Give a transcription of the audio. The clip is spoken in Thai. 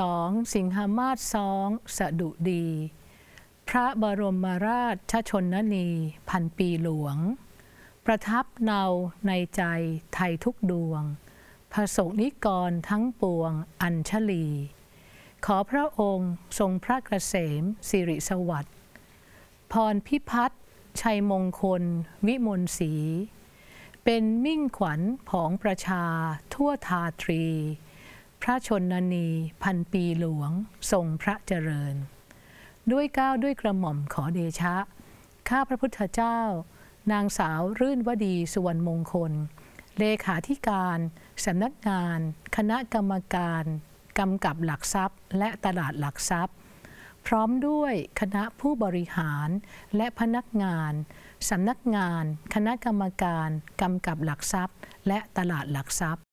12สิงหามาศสอง สดุดี พระบรมราชชนนี พันปีหลวง ประทับเนาในใจไทยทุกดวง พระสงนิกรทั้งปวงอัญชลี ขอพระองค์ทรงพระกระเสมสิริสวัสดิ์พรพิพัฒน์ชัยมงคล วิมลศรีเป็นมิ่งขวัญของประชาทั่วทาตรีพระชนนีพันปีหลวงทรงพระเจริญ ด้วยก้าวด้วยกระหม่อมขอเดชะ ข้าพระพุทธเจ้า นางสาวรื่นวดีสุวรรณมงคลเลขาธิการ สำนักงาน คณะกรรมการกำกับหลักทรัพย์และตลาดหลักทรัพย์ พร้อมด้วยคณะผู้บริหาร และพนักงานสำนักงาน คณะกรรมการ กำกับหลักทรัพย์ และตลาดหลักทรัพย์